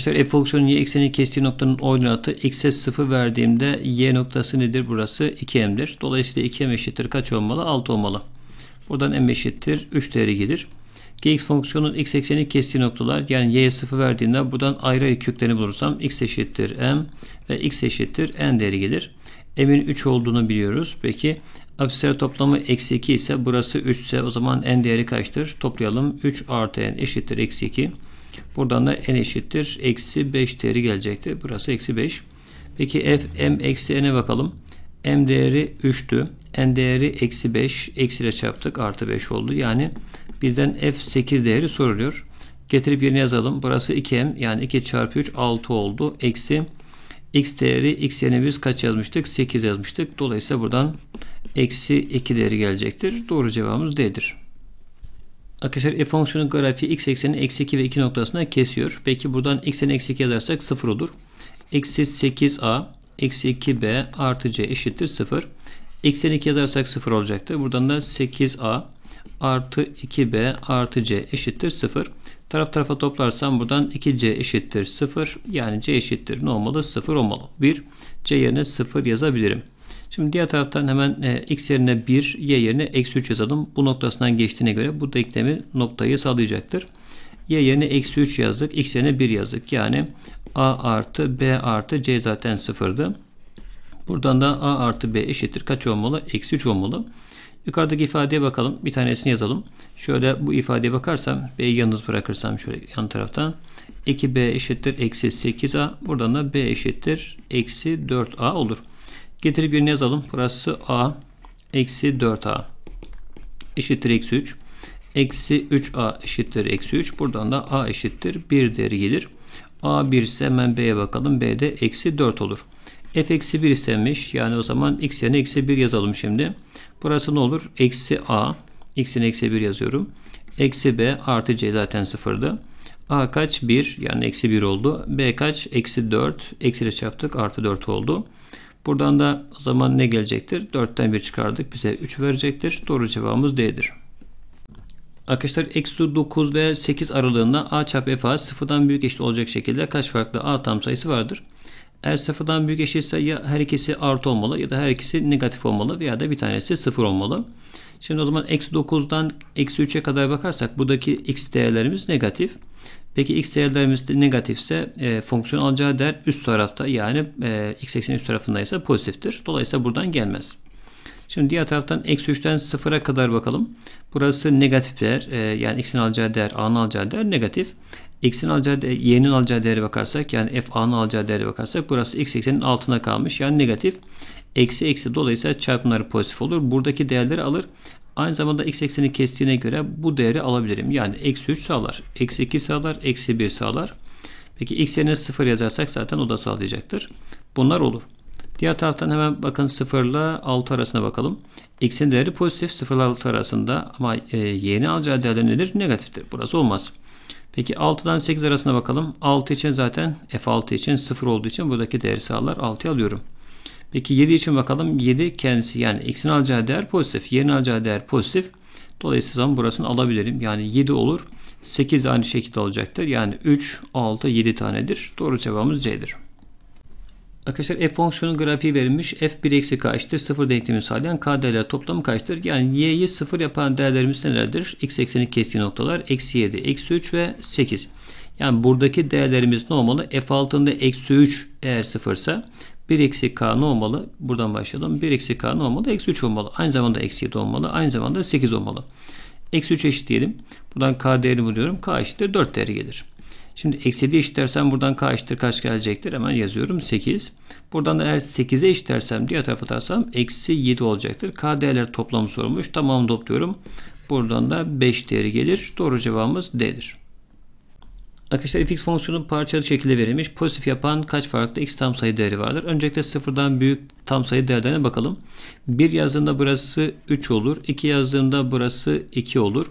Arkadaşlar f e, fonksiyonun y eksenini kestiği noktanın ordinatı x'e 0 verdiğimde y noktası nedir? Burası 2m'dir. Dolayısıyla 2m eşittir kaç olmalı? 6 olmalı. Buradan m eşittir 3 değeri gelir. Gx fonksiyonun x eksenini kestiği noktalar yani y'ye 0 verdiğinde buradan ayrı ayrı köklerini bulursam x eşittir m ve x eşittir n değeri gelir. m'in 3 olduğunu biliyoruz. Peki absisler toplamı eksi 2 ise burası 3 ise o zaman n değeri kaçtır? Toplayalım 3 artı n eşittir eksi 2. Buradan da n eşittir. Eksi 5 değeri gelecektir. Burası eksi 5. Peki f m eksi n'e bakalım. m değeri 3'tü. n değeri eksi 5. Eksi ile çarptık. Artı 5 oldu. Yani birden f 8 değeri soruluyor. Getirip yerine yazalım. Burası 2m yani 2 çarpı 3 6 oldu. Eksi x değeri x yerine biz kaç yazmıştık? 8 yazmıştık. Dolayısıyla buradan eksi 2 değeri gelecektir. Doğru cevabımız D'dir. Arkadaşlar f e, fonksiyonu grafiği x eksenin eksi 2 ve 2 noktasına kesiyor. Peki buradan x'en eksi 2 yazarsak 0 olur. Eksi 8a eksi 2b artı c eşittir 0. X'en 2 yazarsak 0 olacaktır. Buradan da 8a artı 2b artı c eşittir 0. Taraf tarafa toplarsam buradan 2c eşittir 0. Yani c eşittir ne olmalı? 0 olmalı. 1. c yerine 0 yazabilirim. Şimdi diğer taraftan hemen e, x yerine 1, y yerine eksi 3 yazalım. Bu noktasından geçtiğine göre bu denklemi noktayı sağlayacaktır. y yerine eksi 3 yazdık, x yerine 1 yazdık. Yani a artı b artı c zaten sıfırdı. Buradan da a artı b eşittir. Kaç olmalı? Eksi 3 olmalı. Yukarıdaki ifadeye bakalım. Bir tanesini yazalım. Şöyle bu ifadeye bakarsam b'yi yalnız bırakırsam şöyle yan taraftan 2b eşittir eksi 8a. Buradan da b eşittir eksi 4a olur. Getirip yerine yazalım. Burası a eksi 4a eşittir eksi 3. Eksi 3a eşittir eksi 3. Buradan da a eşittir 1 değeri gelir. a 1 ise hemen b'ye bakalım. b de eksi 4 olur. f eksi 1 istenmiş. Yani o zaman x yerine eksi 1 yazalım şimdi. Burası ne olur? Eksi a. x'in eksi 1 yazıyorum. Eksi b artı c zaten sıfırdı. a kaç? 1 yani eksi 1 oldu. b kaç? Eksi 4. Eksi ile çarptık artı 4 oldu. Buradan da o zaman ne gelecektir? 4'ten 1 çıkardık. Bize 3 verecektir. Doğru cevabımız D'dir. Arkadaşlar eksi 9 ve 8 aralığında A çarpı F A sıfırdan büyük eşit olacak şekilde kaç farklı A tam sayısı vardır? Eğer sıfırdan büyük eşitse ya her ikisi artı olmalı ya da her ikisi negatif olmalı veya da bir tanesi sıfır olmalı. Şimdi o zaman eksi 9'dan eksi 3'e kadar bakarsak buradaki x değerlerimiz negatif. Peki x değerlerimiz negatifse e, fonksiyon alacağı değer üst tarafta yani e, x eksenin üst tarafındaysa pozitiftir. Dolayısıyla buradan gelmez. Şimdi diğer taraftan eksi 3'ten 0'a kadar bakalım. Burası negatif değer. E, yani x'in alacağı değer, a'nın alacağı değer negatif. X'in alacağı, y'nin alacağı değere bakarsak yani f a'nın alacağı değere bakarsak burası x eksenin altına kalmış. Yani negatif. Eksi eksi dolayısıyla çarpımları pozitif olur. Buradaki değerleri alır Aynı zamanda x eksenini kestiğine göre bu değeri alabilirim. Yani eksi 3 sağlar, eksi 2 sağlar, eksi 1 sağlar. Peki x yerine 0 yazarsak zaten o da sağlayacaktır. Bunlar olur. Diğer taraftan hemen bakın 0 ile 6 arasına bakalım. X'in değeri pozitif 0 ile 6 arasında ama e, alacağı değerler nedir? Negatiftir. Burası olmaz. Peki 6'dan 8 arasına bakalım. 6 için zaten f6 için 0 olduğu için buradaki değeri sağlar. 6'yı alıyorum. Peki 7 için bakalım. 7 kendisi yani x'in alacağı değer pozitif. Y'nin alacağı değer pozitif. Dolayısıyla ben burasını alabilirim. Yani 7 olur. 8 aynı şekilde olacaktır. Yani 3, 6, 7 tanedir. Doğru cevabımız C'dir. Arkadaşlar f fonksiyonu grafiği verilmiş. f1 eksi kaçtır? 0 denklemini sağlayan k değerler toplamı kaçtır? Yani y'yi 0 yapan değerlerimiz nelerdir? x ekseni kestiği noktalar eksi 7, eksi 3 ve 8. Yani buradaki değerlerimiz ne olmalı? f altında eksi 3 eğer 0 ise 1 eksi k ne olmalı? Buradan başlayalım. 1 eksi k ne olmalı? Eksi 3 olmalı. Aynı zamanda eksi 7 olmalı. Aynı zamanda 8 olmalı. Eksi 3 eşit diyelim. Buradan k değerini buluyorum. k eşittir 4 değeri gelir. Şimdi eksi 7 eşitlersem buradan k eşittir kaç gelecektir? Hemen yazıyorum 8. Buradan da eğer 8'e eşitlersem diğer tarafa atarsam eksi 7 olacaktır. K değerler toplamı sorulmuş. Tamam topluyorum. Buradan da 5 değeri gelir. Doğru cevabımız D'dir. Akışta fx fonksiyonun parçalı şekilde verilmiş. Pozitif yapan kaç farklı x tam sayı değeri vardır? Öncelikle sıfırdan büyük tam sayı değerlerine bakalım. 1 yazdığımda burası 3 olur. 2 yazdığımda burası 2 olur.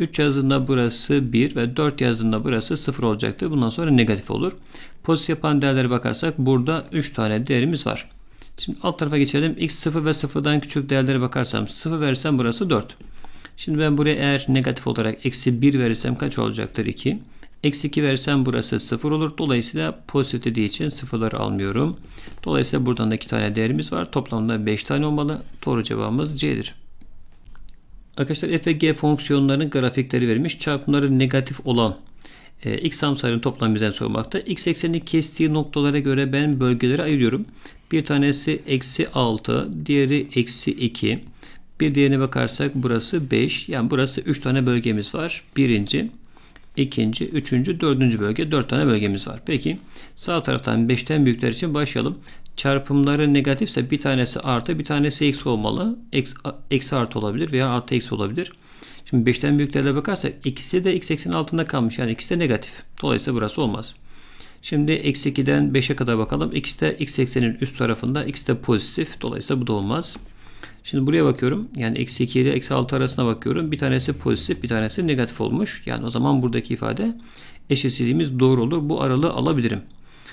3 yazdığında burası 1 ve 4 yazdığında burası 0 olacaktır. Bundan sonra negatif olur. Pozitif yapan değerlere bakarsak burada 3 tane değerimiz var. Şimdi alt tarafa geçelim. x 0 ve 0'dan küçük değerlere bakarsam 0 verirsem burası 4. Şimdi ben buraya eğer negatif olarak eksi 1 verirsem kaç olacaktır? 2. Eksi 2 versem burası 0 olur. Dolayısıyla pozitif dediği için sıfırları almıyorum. Dolayısıyla buradan da 2 tane değerimiz var. Toplamda 5 tane olmalı. Doğru cevabımız C'dir. Arkadaşlar f ve g fonksiyonlarının grafikleri verilmiş. Çarpımları negatif olan e, x hamsarının toplam bizden sormakta. x eksenini kestiği noktalara göre ben bölgelere ayırıyorum. Bir tanesi eksi 6, diğeri eksi 2. Bir diğerine bakarsak burası 5. Yani burası 3 tane bölgemiz var. Birinci, ikinci, üçüncü, dördüncü bölge. Dört tane bölgemiz var. Peki sağ taraftan beşten büyükler için başlayalım. Çarpımları negatifse bir tanesi artı bir tanesi eksi olmalı. Eksi, eksi artı olabilir veya artı eksi olabilir. Şimdi beşten büyüklerle bakarsak ikisi de x eksenin altında kalmış. Yani ikisi de negatif. Dolayısıyla burası olmaz. Şimdi eksi 2'den 5'e kadar bakalım. X de x eksenin üst tarafında. x de pozitif. Dolayısıyla bu da olmaz. Şimdi buraya bakıyorum. Yani eksi 2 ile eksi 6 arasına bakıyorum. Bir tanesi pozitif bir tanesi negatif olmuş. Yani o zaman buradaki ifade eşitsizliğimiz doğru olur. Bu aralığı alabilirim.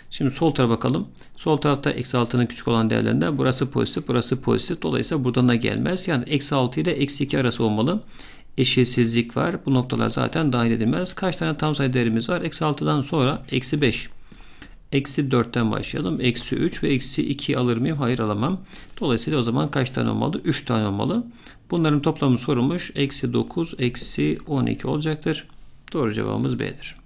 Şimdi sol tarafa bakalım. Sol tarafta eksi 6'nın küçük olan değerlerinde, burası pozitif burası pozitif. Dolayısıyla buradan da gelmez. Yani eksi 6 ile eksi 2 arası olmalı. Eşitsizlik var. Bu noktalar zaten dahil edilmez. Kaç tane tam sayı değerimiz var? Eksi 6'dan sonra eksi 5. Eksi 4'ten başlayalım. Eksi 3 ve eksi 2'yi alır mıyım? Hayır alamam. Dolayısıyla o zaman kaç tane olmalı? 3 tane olmalı. Bunların toplamı sorulmuş. Eksi 9, eksi 12 olacaktır. Doğru cevabımız B'dir.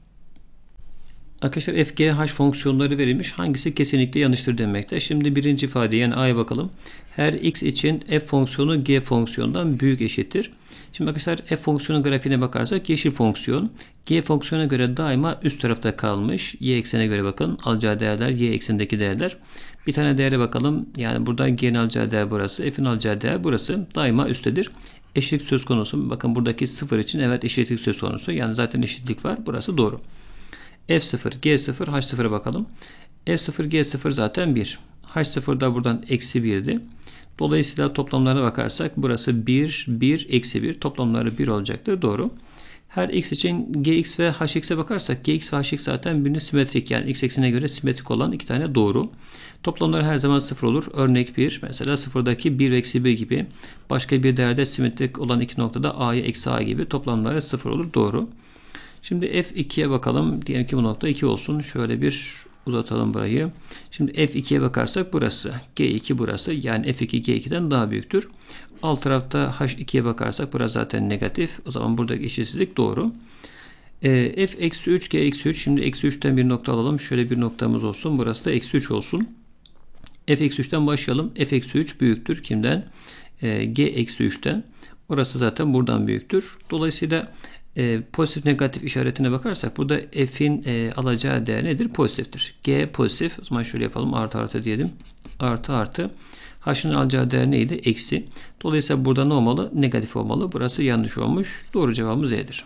Arkadaşlar FGH fonksiyonları verilmiş. Hangisi kesinlikle yanlıştır demekte. Şimdi birinci ifade yani A'ya bakalım. Her x için f fonksiyonu g fonksiyondan büyük eşittir. Şimdi arkadaşlar f fonksiyonu grafiğine bakarsak yeşil fonksiyon. G fonksiyona göre daima üst tarafta kalmış. Y eksene göre bakın alacağı değerler y eksenindeki değerler. Bir tane değere bakalım. Yani burada g'nin alacağı değer burası. F'in alacağı değer burası. Daima üsttedir eşitlik söz konusu. Bakın buradaki sıfır için evet eşitlik söz konusu. Yani zaten eşitlik var. Burası doğru. F0, G0, H0'a bakalım. F0, G0 zaten 1. H0 da buradan eksi 1'di. Dolayısıyla toplamlarına bakarsak burası 1, 1, eksi 1. Toplamları 1 olacaktır. Doğru. Her x için gx ve hx'e bakarsak gx ve hx zaten birbirine simetrik yani x eksene göre simetrik olan iki tane doğru. Toplamları her zaman sıfır olur. Örnek 1 mesela sıfırdaki 1 eksi 1 gibi başka bir değerde simetrik olan iki noktada a'ya eksi a gibi toplamları sıfır olur. Doğru. Şimdi F2'ye bakalım. Diyelim ki bu nokta 2 olsun. Şöyle bir uzatalım burayı. Şimdi F2'ye bakarsak burası. G2 burası. Yani F2 G2'den daha büyüktür. Alt tarafta H2'ye bakarsak burası zaten negatif. O zaman buradaki eşitsizlik doğru. E, F eksi 3 G eksi 3. Şimdi eksi 3'ten bir nokta alalım. Şöyle bir noktamız olsun. Burası da eksi 3 olsun. F eksi 3'ten başlayalım. F eksi 3 büyüktür. Kimden? E, G eksi 3'ten. Orası zaten buradan büyüktür. Dolayısıyla e, pozitif negatif işaretine bakarsak burada f'in e, alacağı değer nedir? Pozitiftir. G pozitif. O zaman şöyle yapalım. Artı artı diyelim. Artı artı. H'ın alacağı değer neydi? Eksi. Dolayısıyla burada ne olmalı? Negatif olmalı. Burası yanlış olmuş. Doğru cevabımız E'dir.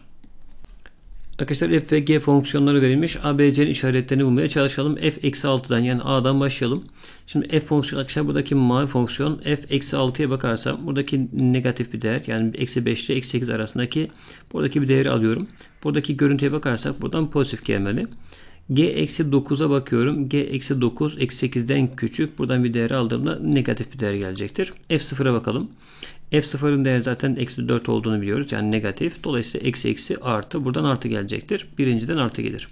Arkadaşlar f ve g fonksiyonları verilmiş. A, B, C'nin işaretlerini bulmaya çalışalım. f eksi 6'dan yani a'dan başlayalım. Şimdi f fonksiyonu arkadaşlar buradaki mavi fonksiyon f eksi 6'ya bakarsam buradaki negatif bir değer yani eksi 5 ile eksi 8 arasındaki buradaki bir değeri alıyorum. Buradaki görüntüye bakarsak buradan pozitif gelmeli. G eksi 9'a bakıyorum. G eksi 9 eksi 8'den küçük. Buradan bir değer aldığımda negatif bir değer gelecektir. F0'a bakalım. F0'ın değeri zaten eksi 4 olduğunu biliyoruz. Yani negatif. Dolayısıyla eksi eksi artı. Buradan artı gelecektir. Birinciden artı gelir.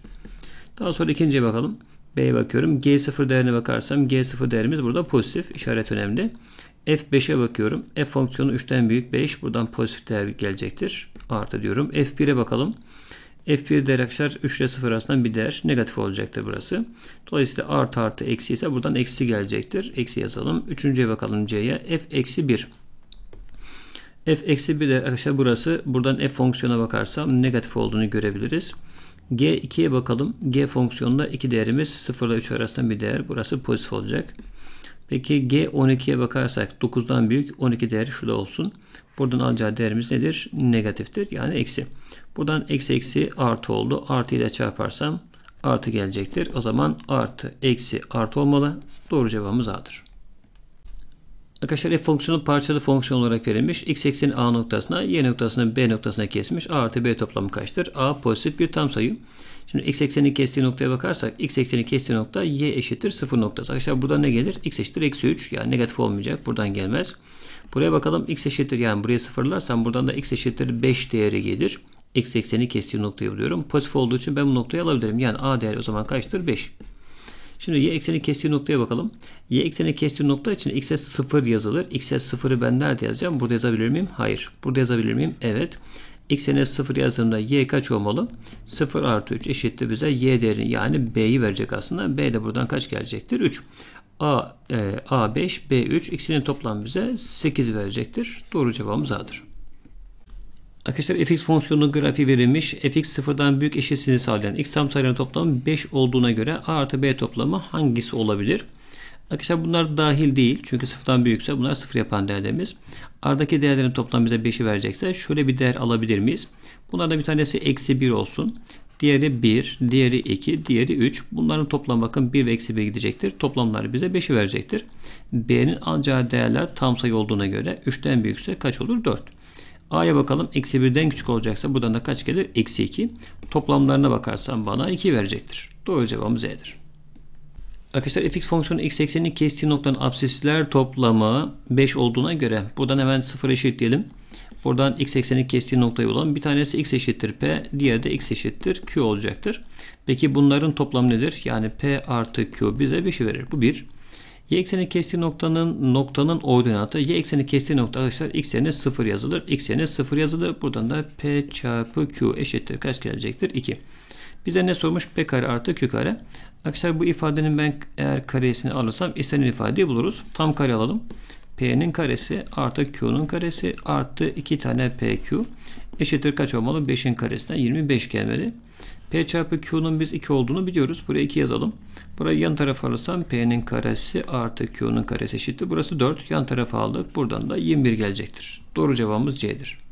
Daha sonra ikinciye bakalım. B'ye bakıyorum. G0 değerine bakarsam G0 değerimiz burada pozitif. işaret önemli. F5'e bakıyorum. F fonksiyonu 3'ten büyük 5. Buradan pozitif değer gelecektir. Artı diyorum. F1'e bakalım. F1 değer arkadaşlar 3 ile 0 arasında bir değer. Negatif olacaktır burası. Dolayısıyla artı artı eksi ise buradan eksi gelecektir. Eksi yazalım. Üçüncüye bakalım C'ye. F eksi 1. F eksi 1 de arkadaşlar burası. Buradan F fonksiyona bakarsam negatif olduğunu görebiliriz. G2'ye bakalım. G fonksiyonunda iki değerimiz 0 ile 3 arasında bir değer. Burası pozitif olacak. Peki G12'ye bakarsak 9'dan büyük 12 değeri şurada olsun. Buradan alacağı değerimiz nedir? Negatiftir. Yani eksi. Buradan eksi eksi artı oldu. Artı ile çarparsam artı gelecektir. O zaman artı eksi artı olmalı. Doğru cevabımız A'dır. Arkadaşlar f fonksiyonu parçalı fonksiyon olarak verilmiş. x ekseni a noktasına, y noktasına, b noktasına kesmiş. a artı b toplamı kaçtır? a pozitif bir tam sayı. Şimdi x ekseni kestiği noktaya bakarsak x ekseni kestiği nokta y eşittir 0 noktası. Arkadaşlar burada ne gelir? x eşittir eksi 3 yani negatif olmayacak. Buradan gelmez. Buraya bakalım x eşittir yani buraya sıfırlarsam buradan da x eşittir 5 değeri gelir. x ekseni kestiği noktayı buluyorum. Pozitif olduğu için ben bu noktayı alabilirim. Yani a değeri o zaman kaçtır? 5. Şimdi y ekseni kestiği noktaya bakalım. Y ekseni kestiği nokta için x'e 0 yazılır. x'e 0'ı ben nerede yazacağım? Burada yazabilir miyim? Hayır. Burada yazabilir miyim? Evet x'ine 0 yazdığımda y kaç olmalı? 0 artı 3 eşittir bize y değerini yani b'yi verecek aslında. b de buradan kaç gelecektir? 3. A, e, A5, B3 X'in toplam bize 8 verecektir. Doğru cevabımız A'dır. Arkadaşlar fx fonksiyonunun grafiği verilmiş. fx 0'dan büyük eşitsini sağlayan x tam sayıların toplamı 5 olduğuna göre a artı b toplamı hangisi olabilir? Arkadaşlar bunlar dahil değil. Çünkü sıfırdan büyükse bunlar sıfır yapan değerlerimiz. Aradaki değerlerin toplam bize 5'i verecekse şöyle bir değer alabilir miyiz? Bunlardan bir tanesi eksi 1 olsun. Diğeri 1, diğeri 2, diğeri 3. Bunların toplam bakın 1 ve eksi 1 gidecektir. Toplamları bize 5'i verecektir. B'nin alacağı değerler tam sayı olduğuna göre 3'ten büyükse kaç olur? 4. A'ya bakalım. Eksi 1'den küçük olacaksa buradan da kaç gelir? Eksi 2. Toplamlarına bakarsam bana 2 verecektir. Doğru cevabımız E'dir. Arkadaşlar fx fonksiyonu x ekseni kestiği noktanın absisler toplamı 5 olduğuna göre buradan hemen 0 eşit diyelim. Buradan x ekseni kestiği noktayı bulalım. Bir tanesi x eşittir p, diğeri de x eşittir q olacaktır. Peki bunların toplamı nedir? Yani p artı q bize 5'i verir. Bu 1. Y ekseni kestiği noktanın noktanın ordinatı. Y ekseni kestiği nokta arkadaşlar x yerine 0 yazılır. X yerine 0 yazılır. Buradan da p çarpı q eşittir. Kaç gelecektir? 2. Bize ne sormuş? P kare artı Q kare. Arkadaşlar bu ifadenin ben eğer karesini alırsam istenen ifadeyi buluruz. Tam kare alalım. P'nin karesi artı Q'nun karesi artı 2 tane PQ eşittir kaç olmalı? 5'in karesinden 25 gelmeli. P çarpı Q'nun biz 2 olduğunu biliyoruz. Buraya 2 yazalım. Burayı yan tarafa alırsam P'nin karesi artı Q'nun karesi eşittir. Burası 4. Yan tarafa aldık. Buradan da 21 gelecektir. Doğru cevabımız C'dir.